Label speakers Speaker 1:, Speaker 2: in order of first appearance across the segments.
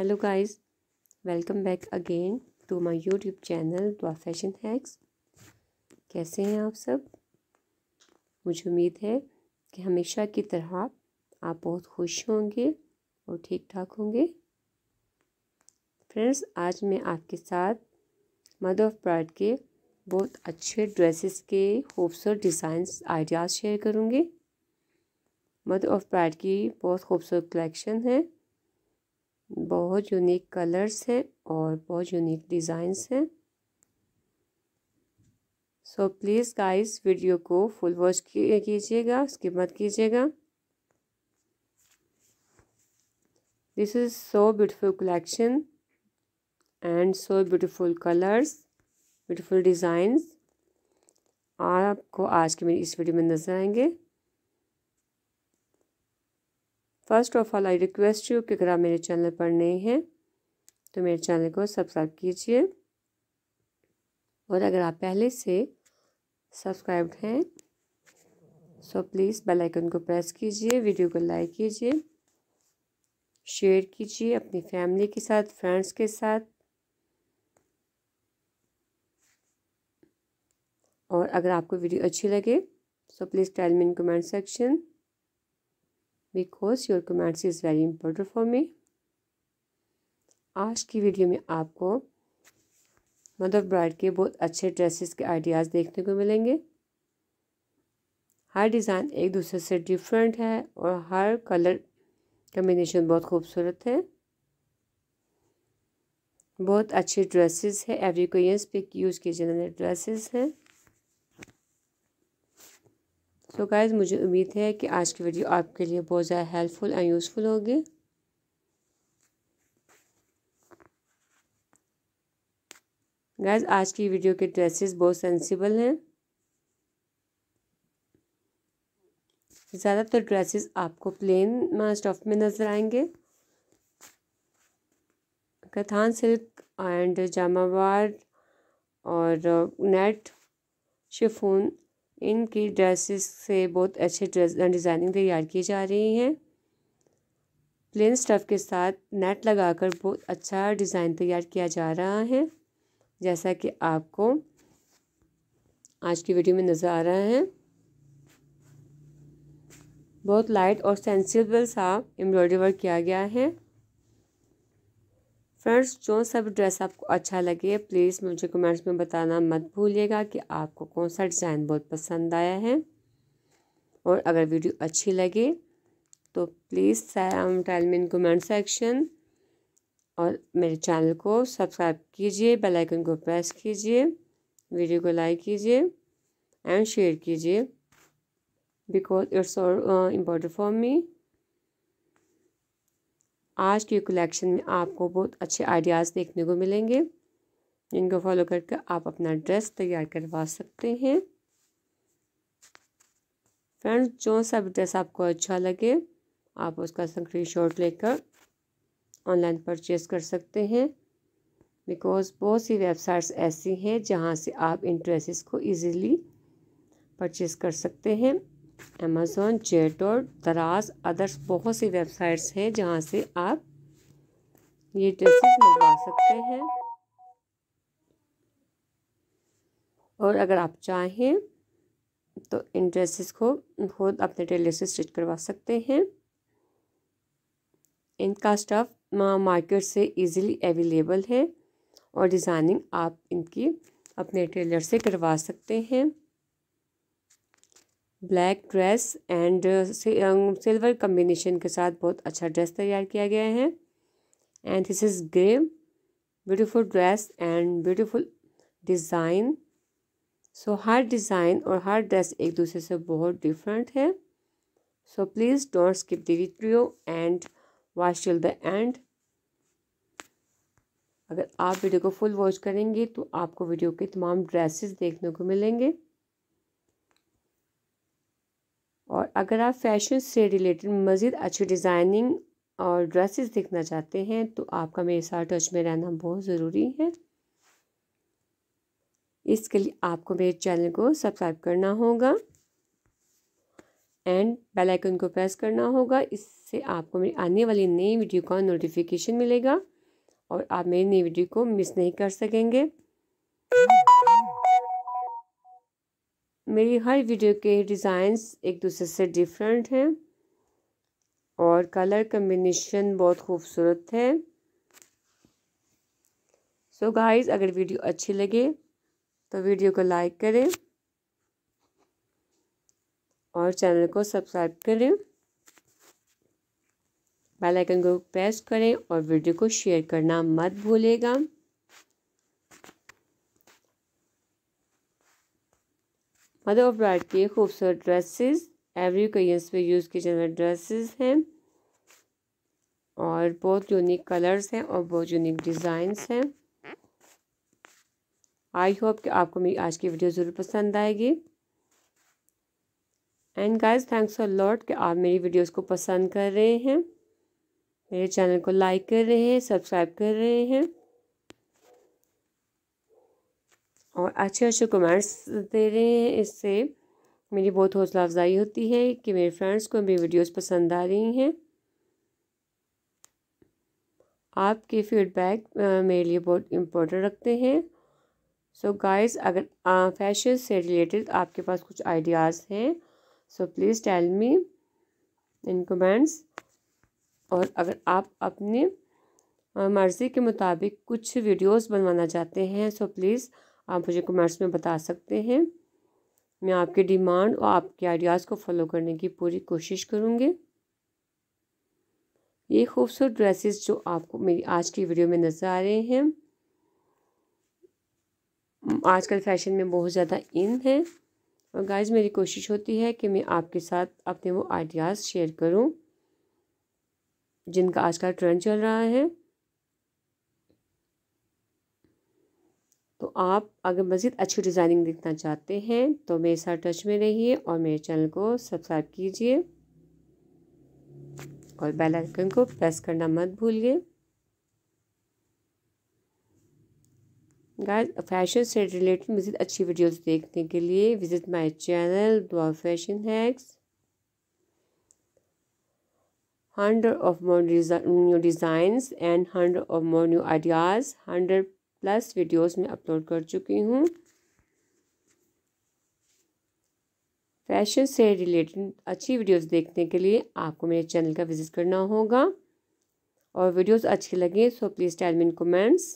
Speaker 1: hello guys welcome back again to my YouTube channel Dua fashion hacks कैसे हैं आप सब मुझे उम्मीद है कि हमेशा की तरह आप बहुत खुश होंगे और ठीक ठाक होंगे फ्रेंड्स आज मैं आपके साथ मदर ऑफ ब्राइड के बहुत अच्छे ड्रेसेस के खूबसूरत डिज़ाइंस आइडियाज़ शेयर करूँगी मदर ऑफ ब्राइड की बहुत खूबसूरत कलेक्शन है बहुत यूनिक कलर्स हैं और बहुत यूनिक डिज़ाइंस हैं सो प्लीज़ गाइस वीडियो को फुल वॉच कीजिएगा उसके मत कीजिएगा this is so beautiful collection and so beautiful colours beautiful designs आपको आज के मेरी इस वीडियो में नजर आएंगे first of all I request you कि अगर आप मेरे चैनल पर नए हैं तो मेरे चैनल को सब्सक्राइब कीजिए और अगर आप पहले से सब्सक्राइब हैं सो प्लीज़ बेल आइकन को प्रेस कीजिए वीडियो को लाइक कीजिए शेयर कीजिए अपनी फैमिली के साथ फ्रेंड्स के साथ और अगर आपको वीडियो अच्छी लगे so please tell me in comment section because your comments is very important for me आज की वीडियो में आपको मदर ब्राइड के बहुत अच्छे ड्रेसेस के आइडियाज़ देखने को मिलेंगे हर डिज़ाइन एक दूसरे से डिफरेंट है और हर कलर कम्बिनेशन बहुत खूबसूरत है बहुत अच्छे ड्रेसेस है एवरी कोरियंस पे यूज़ किए जाने वाले ड्रेसेस हैं तो गाइज़ मुझे उम्मीद है कि आज की वीडियो आपके लिए बहुत ज़्यादा हेल्पफुल एंड यूज़फुल होगी गाइज आज की वीडियो के ड्रेसेस बहुत सेंसिबल हैं ज़्यादातर ड्रेसेस आपको प्लेन स्टफ में नज़र आएंगे कथान सिल्क एंड जामावार और नेट शिफोन इनकी ड्रेसेस से बहुत अच्छे डिज़ाइनिंग तैयार की जा रही हैं प्लेन स्टफ़ के साथ नेट लगाकर बहुत अच्छा डिज़ाइन तैयार किया जा रहा है जैसा कि आपको आज की वीडियो में नज़र आ रहा है बहुत लाइट और सेंसिबल सा एम्ब्रॉयडरी वर्क किया गया है फ्रेंड्स जो सब ड्रेस आपको अच्छा लगे प्लीज़ मुझे कमेंट्स में बताना मत भूलिएगा कि आपको कौन सा डिज़ाइन बहुत पसंद आया है और अगर वीडियो अच्छी लगे तो please same in comment section और मेरे चैनल को सब्सक्राइब कीजिए बेल आइकन को प्रेस कीजिए वीडियो को लाइक कीजिए एंड शेयर कीजिए बिकॉज इट्स और इम्पोर्टेंट फॉर मी आज के कलेक्शन में आपको बहुत अच्छे आइडियाज़ देखने को मिलेंगे इनको फॉलो करके आप अपना ड्रेस तैयार करवा सकते हैं फ्रेंड्स जो सा भी ड्रेस आपको अच्छा लगे आप उसका स्क्रीन शॉट लेकर ऑनलाइन परचेज कर सकते हैं बिकॉज बहुत सी वेबसाइट्स ऐसी हैं जहाँ से आप इन ड्रेसेस को इजीली परचेज कर सकते हैं अमेज़ोन जेट और दराज अदर्स बहुत सी वेबसाइट्स हैं जहाँ से आप ये ड्रेसेस मंगवा सकते हैं और अगर आप चाहें तो इन ड्रेसेस को खुद अपने टेलर से स्टिच करवा सकते हैं इनका स्टफ़ मार्केट से इजीली अवेलेबल है और डिज़ाइनिंग आप इनकी अपने टेलर से करवा सकते हैं black dress and silver combination के साथ बहुत अच्छा ड्रेस तैयार किया गया है and this is grey beautiful dress and beautiful design so हर डिज़ाइन और हर ड्रेस एक दूसरे से बहुत डिफरेंट है so please don't skip the video and watch till the end अगर आप वीडियो को फुल वॉच करेंगे तो आपको वीडियो के तमाम ड्रेसेस देखने को मिलेंगे और अगर आप फैशन से रिलेटेड मज़ीद अच्छी डिज़ाइनिंग और ड्रेसेस देखना चाहते हैं तो आपका मेरे साथ टच में रहना बहुत ज़रूरी है इसके लिए आपको मेरे चैनल को सब्सक्राइब करना होगा एंड बेल आइकन को प्रेस करना होगा इससे आपको मेरी आने वाली नई वीडियो का नोटिफिकेशन मिलेगा और आप मेरी नई वीडियो को मिस नहीं कर सकेंगे मेरी हर वीडियो के डिज़ाइंस एक दूसरे से डिफरेंट हैं और कलर कम्बिनेशन बहुत खूबसूरत है सो so गाइस अगर वीडियो अच्छी लगे तो वीडियो को लाइक करें और चैनल को सब्सक्राइब करें बेल आइकन को प्रेस करें और वीडियो को शेयर करना मत भूलेगा मदर ऑफ ब्राइड के खूबसूरत ड्रेसेस एवरी ओकेजन्स पे यूज़ किए जाने वाले ड्रेसेस हैं और बहुत यूनिक कलर्स हैं और बहुत यूनिक डिज़ाइंस हैं आई होप कि आपको मेरी आज की वीडियो ज़रूर पसंद आएगी and guys thanks for lot कि आप मेरी वीडियोस को पसंद कर रहे हैं मेरे चैनल को लाइक कर रहे हैं सब्सक्राइब कर रहे हैं और अच्छे अच्छे कमेंट्स दे रहे हैं इससे मेरी बहुत हौसला अफजाई होती है कि मेरे फ्रेंड्स को मेरी वीडियोस पसंद आ रही हैं आपके फीडबैक मेरे लिए बहुत इम्पोर्टेंट रखते हैं सो so गाइस अगर फैशन से रिलेटेड आपके पास कुछ आइडियाज़ हैं so please tell me in comments और अगर आप अपने मर्ज़ी के मुताबिक कुछ वीडियोस बनवाना चाहते हैं सो प्लीज़ आप मुझे कमेंट्स में बता सकते हैं मैं आपके डिमांड और आपके आइडियाज़ को फॉलो करने की पूरी कोशिश करूँगी ये खूबसूरत ड्रेसेस जो आपको मेरी आज की वीडियो में नज़र आ रहे हैं आजकल फैशन में बहुत ज़्यादा इन है और गाइज मेरी कोशिश होती है कि मैं आपके साथ अपने वो आइडियाज़ शेयर करूँ जिनका आज ट्रेंड चल रहा है तो आप अगर मज़ीद अच्छी डिज़ाइनिंग देखना चाहते हैं तो मेरे साथ टच में रहिए और मेरे चैनल को सब्सक्राइब कीजिए और बेल आइकन को प्रेस करना मत भूलिए गाइस फैशन से रिलेटेड मज़ीद अच्छी वीडियोस देखने के लिए visit my channel Dua fashion hacks of more new designs and hundred of more new ideas hundred plus videos में अपलोड कर चुकी हूँ फैशन से रिलेटेड अच्छी वीडियोस देखने के लिए आपको मेरे चैनल का विज़िट करना होगा और वीडियोस अच्छे लगे सो तो please tell me in comments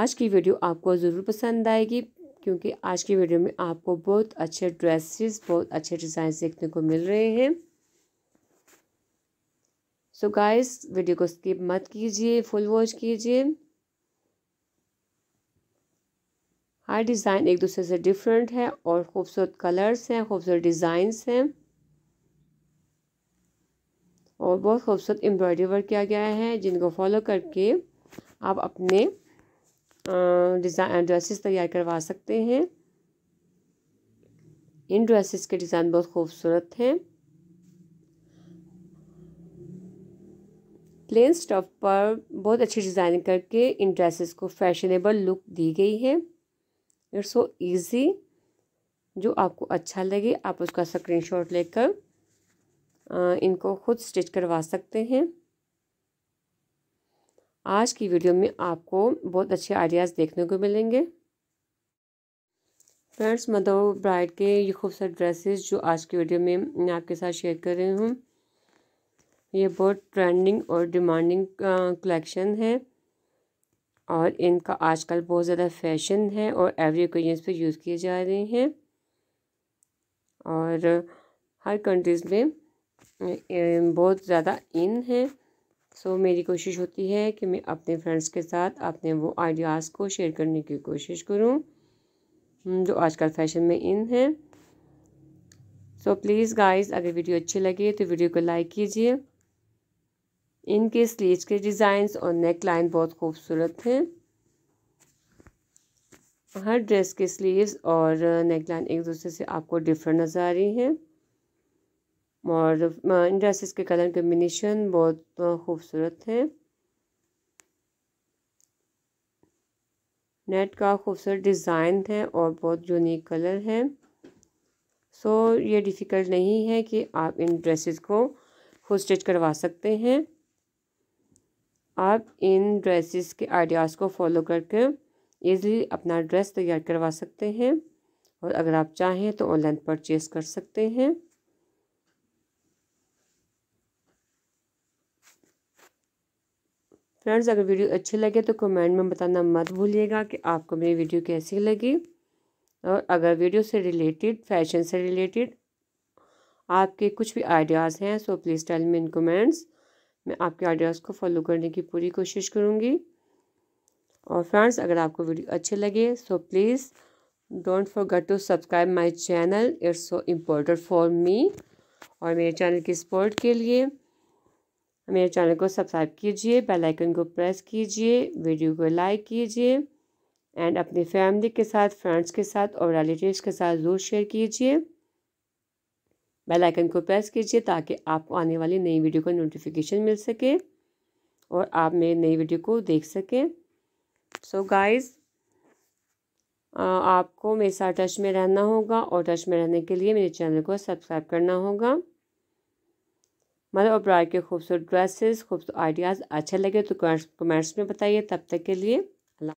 Speaker 1: आज की वीडियो आपको ज़रूर पसंद आएगी क्योंकि आज की वीडियो में आपको बहुत अच्छे ड्रेसेस बहुत अच्छे डिज़ाइन देखने को मिल रहे हैं सो गाइस वीडियो को स्किप मत कीजिए फुल वॉच कीजिए हर डिज़ाइन एक दूसरे से डिफरेंट है और खूबसूरत कलर्स हैं खूबसूरत डिज़ाइंस हैं और बहुत खूबसूरत एम्ब्रॉयडरी वर्क किया गया है जिनको फॉलो करके आप अपने डिज़ाइन ड्रेसेस तैयार करवा सकते हैं इन ड्रेसेस के डिज़ाइन बहुत खूबसूरत हैं प्लेन स्टफ पर बहुत अच्छी डिज़ाइन करके इन ड्रेसेस को फैशनेबल लुक दी गई है इट्स सो ईज़ी जो आपको अच्छा लगे आप उसका स्क्रीनशॉट लेकर इनको खुद स्टिच करवा सकते हैं आज की वीडियो में आपको बहुत अच्छे आइडियाज़ देखने को मिलेंगे फ्रेंड्स मदर ब्राइड के ये खूबसूरत ड्रेसेस जो आज की वीडियो में मैं आपके साथ शेयर कर रही हूँ ये बहुत ट्रेंडिंग और डिमांडिंग कलेक्शन है और इनका आजकल बहुत ज़्यादा फैशन है और एवरी ओकेजन पे यूज़ किए जा रहे हैं और हर कंट्रीज़ में बहुत ज़्यादा इन है सो so, मेरी कोशिश होती है कि मैं अपने फ्रेंड्स के साथ अपने वो आइडियाज़ को शेयर करने की कोशिश करूँ हम्म, जो आजकल फैशन में इन है सो प्लीज़ गाइस अगर वीडियो अच्छी लगे तो वीडियो को लाइक कीजिए इनके स्लीज के डिज़ाइंस और नेक लाइन बहुत खूबसूरत हैं हर ड्रेस के स्लीव्स और नेक लाइन एक दूसरे से आपको डिफरेंट नज़र आ रही हैं और इन ड्रेसेस के कलर कम्बिनेशन बहुत खूबसूरत हैं नेट का खूबसूरत डिज़ाइन है और बहुत यूनिक कलर है सो so, ये डिफ़िकल्ट नहीं है कि आप इन ड्रेसेस को खुद स्टिच करवा सकते हैं आप इन ड्रेसेस के आइडियाज़ को फॉलो करके ईज़िली अपना ड्रेस तैयार करवा सकते हैं और अगर आप चाहें तो ऑनलाइन परचेज़ कर सकते हैं फ्रेंड्स अगर वीडियो अच्छी लगे तो कमेंट में बताना मत भूलिएगा कि आपको मेरी वीडियो कैसी लगी और अगर वीडियो से रिलेटेड फैशन से रिलेटेड आपके कुछ भी आइडियाज़ हैं सो तो please tell me in comments मैं आपके आइडियाज़ को फॉलो करने की पूरी कोशिश करूँगी और फ्रेंड्स अगर आपको वीडियो अच्छे लगे so please don't forget to subscribe my channel it's so important for me और मेरे चैनल की सपोर्ट के लिए मेरे चैनल को सब्सक्राइब कीजिए बेल आइकन को प्रेस कीजिए वीडियो को लाइक कीजिए एंड अपनी फैमिली के साथ फ्रेंड्स के साथ और रिलेटिव्स के साथ ज़रूर शेयर कीजिए बेल आइकन को प्रेस कीजिए ताकि आपको आने वाली नई वीडियो का नोटिफिकेशन मिल सके और आप मेरी नई वीडियो को देख सकें सो so गाइस आपको मेरे साथ टच में रहना होगा और टच में रहने के लिए मेरे चैनल को सब्सक्राइब करना होगा मदर मतलब और ब्राइड के खूबसूरत ड्रेसेस खूबसूरत आइडियाज़ अच्छे लगे तो कमेंट्स में बताइए तब तक के लिए